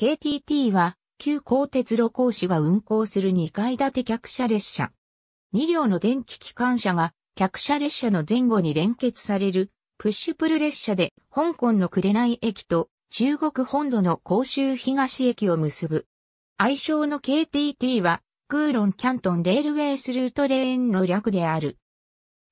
KTT は、旧鋼鉄路工士が運行する2階建て客車列車。2両の電気機関車が、客車列車の前後に連結される、プッシュプル列車で、香港の紅駅と、中国本土の広州東駅を結ぶ。愛称の KTT は、クーロンキャントンレールウェイスルートレーンの略である。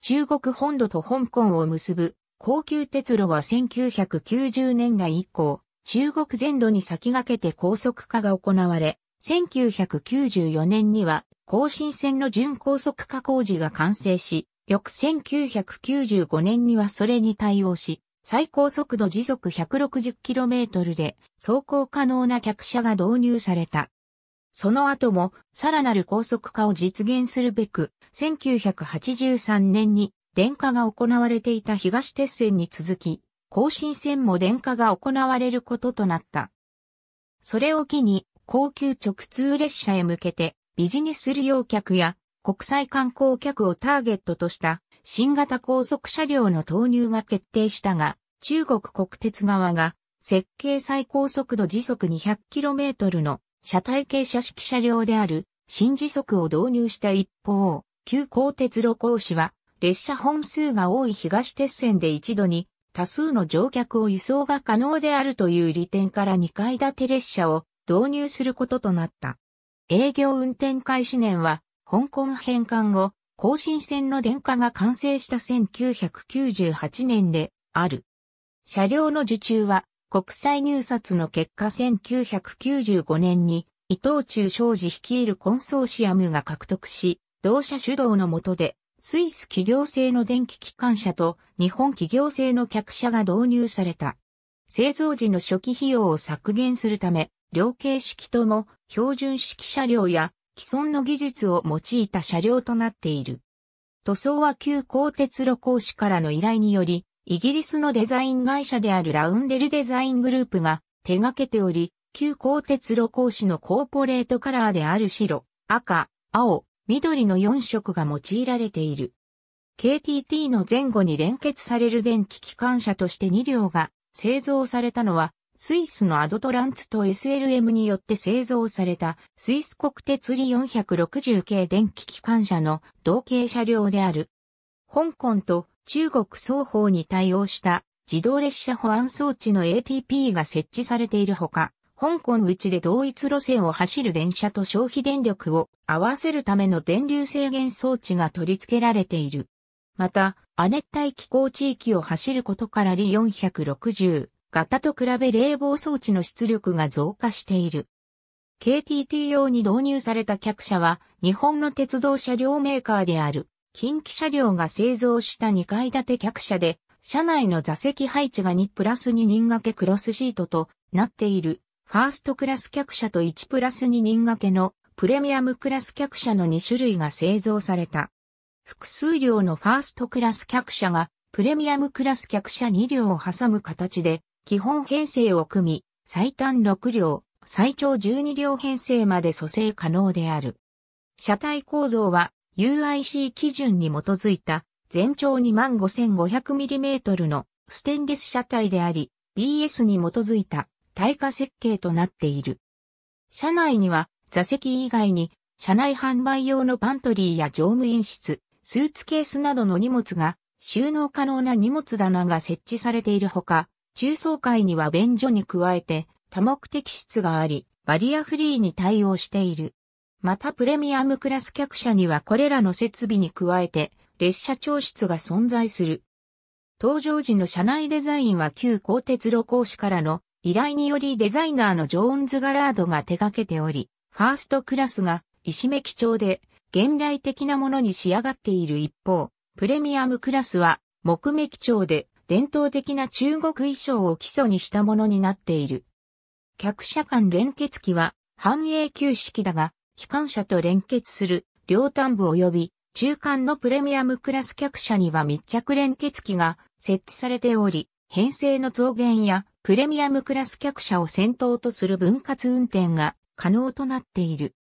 中国本土と香港を結ぶ高級鉄路は1990年代以降、中国全土に先駆けて高速化が行われ、1994年には、高新線の準高速化工事が完成し、翌1995年にはそれに対応し、最高速度時速 160km で走行可能な客車が導入された。その後も、さらなる高速化を実現するべく、1983年に電化が行われていた東鉄線に続き、更新戦も電化が行われることとなった。それを機に、高級直通列車へ向けて、ビジネス利用客や国際観光客をターゲットとした新型高速車両の投入が決定したが、中国国鉄側が設計最高速度時速 200km の車体系車式車両である新時速を導入した一方、旧高鉄路工士は列車本数が多い東鉄線で一度に多数の乗客を輸送が可能であるという利点から2階建て列車を導入することとなった。営業運転開始年は、香港返還後、更新線の電化が完成した1998年である。車両の受注は、国際入札の結果1995年に、伊藤忠商事率いるコンソーシアムが獲得し、同社主導の下でスイス企業製の電気機関車と日本企業製の客車が導入された。製造時の初期費用を削減するため、両形式とも標準式車両や既存の技術を用いた車両となっている。塗装は旧鋼鉄路工師からの依頼により、イギリスのデザイン会社であるラウンデルデザイングループが手掛けており、旧鋼鉄路工師のコーポレートカラーである白、赤、青、緑の4色が用いられている。KTT の前後に連結される電気機関車として2両が製造されたのは、スイスのアドトランツと SLM によって製造されたスイス国鉄460系電気機関車の同型車両である。香港と中国双方に対応した自動列車保安装置の ATP が設置されているほか、香港内で同一路線を走る電車と消費電力を合わせるための電流制限装置が取り付けられている。また、亜熱帯気候地域を走ることからリ4 6 0型と比べ冷房装置の出力が増加している。KTT 用に導入された客車は日本の鉄道車両メーカーである近畿車両が製造した2階建て客車で車内の座席配置が2プラス2人掛けクロスシートとなっているファーストクラス客車と1プラス2人掛けのプレミアムクラス客車の2種類が製造された。複数量のファーストクラス客車がプレミアムクラス客車2両を挟む形で基本編成を組み、最短6両、最長12両編成まで蘇生可能である。車体構造は UIC 基準に基づいた全長 25,500mm のステンレス車体であり、BS に基づいた耐火設計となっている。車内には座席以外に車内販売用のパントリーや乗務員室、スーツケースなどの荷物が収納可能な荷物棚が設置されているほか、中層階には便所に加えて多目的室があり、バリアフリーに対応している。またプレミアムクラス客車にはこれらの設備に加えて列車調室が存在する。搭乗時の車内デザインは旧鋼鉄路講師からの依頼によりデザイナーのジョーンズ・ガラードが手掛けており、ファーストクラスが石目基調で現代的なものに仕上がっている一方、プレミアムクラスは木目基調で伝統的な中国衣装を基礎にしたものになっている。客車間連結機は半永久式だが、機関車と連結する両端部及び中間のプレミアムクラス客車には密着連結機が設置されており、編成の増減やプレミアムクラス客車を先頭とする分割運転が可能となっている。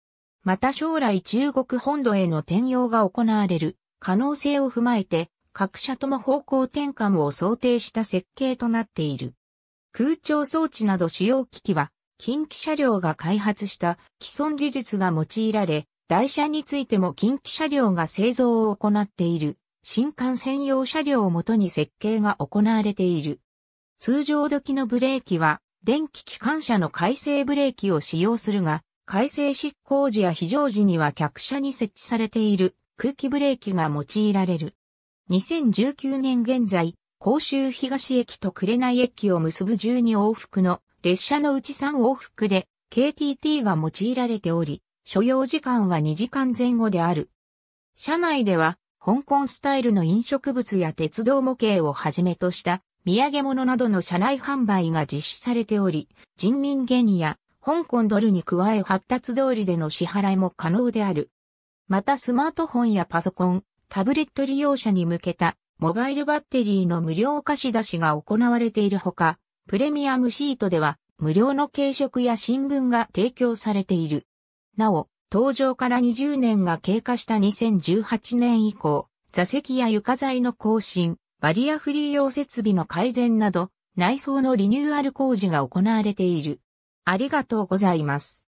また将来中国本土への転用が行われる可能性を踏まえて、各社とも方向転換を想定した設計となっている。空調装置など主要機器は、近畿車両が開発した既存技術が用いられ、台車についても近畿車両が製造を行っている新幹線用車両をもとに設計が行われている。通常時のブレーキは、電気機関車の回生ブレーキを使用するが、回生執行時や非常時には客車に設置されている空気ブレーキが用いられる。2019年現在、甲州東駅と紅駅を結ぶ12往復の列車のうち3往復で KTT が用いられており、所要時間は2時間前後である。車内では、香港スタイルの飲食物や鉄道模型をはじめとした土産物などの車内販売が実施されており、人民元や香港ドルに加え発達通りでの支払いも可能である。またスマートフォンやパソコン、タブレット利用者に向けたモバイルバッテリーの無料貸し出しが行われているほか、プレミアムシートでは無料の軽食や新聞が提供されている。なお、登場から20年が経過した2018年以降、座席や床材の更新、バリアフリー用設備の改善など、内装のリニューアル工事が行われている。ありがとうございます。